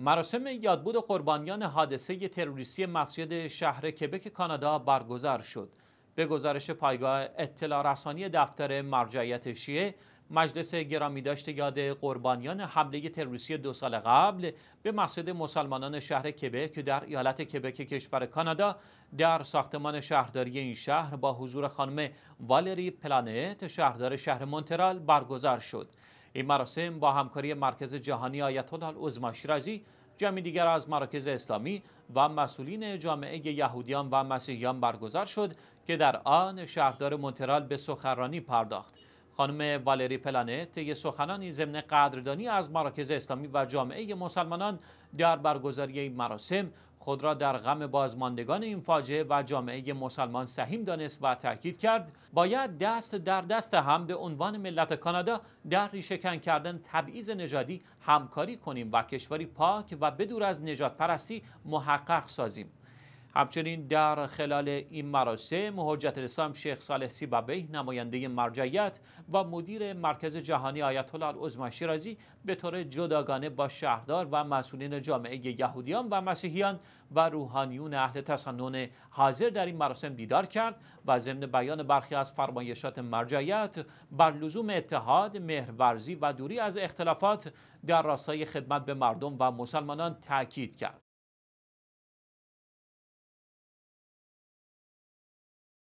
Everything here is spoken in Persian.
مراسم یادبود قربانیان حادثه تروریستی مسجد شهر کبک کانادا برگزار شد. به گزارش پایگاه اطلاع رسانی دفتر مرجعیت شیعه، مجلس گرامی داشت یاد قربانیان حمله تروریستی دو سال قبل به مسجد مسلمانان شهر کبک در ایالت کبک کشور کانادا در ساختمان شهرداری این شهر با حضور خانم والری پلانت شهردار شهر مونترال برگزار شد. این مراسم با همکاری مرکز جهانی آیت الله عظما شیرازی جمعی دیگر از مراکز اسلامی و مسئولین جامعه یهودیان و مسیحیان برگزار شد که در آن شهردار مونترال به سخنرانی پرداخت خانم والری پلانه طی سخنانی ضمن قدردانی از مراکز اسلامی و جامعه مسلمانان در برگزاری این مراسم خود را در غم بازماندگان این فاجعه و جامعه مسلمان سهیم دانست و تاکید کرد باید دست در دست هم به عنوان ملت کانادا در ریشهکن کردن تبعیض نژادی همکاری کنیم و کشوری پاک و بدور از نجات پرستی محقق سازیم همچنین در خلال این مراسم حجت الاسلام شیخ صالح سیبابی نماینده مرجعیت و مدیر مرکز جهانی آیت الله العظما شیرازی به طور جداگانه با شهردار و مسئولین جامعه یهودیان و مسیحیان و روحانیون اهل تسنن حاضر در این مراسم دیدار کرد و ضمن بیان برخی از فرمایشات مرجعیت بر لزوم اتحاد، مهرورزی و دوری از اختلافات در راستای خدمت به مردم و مسلمانان تاکید کرد.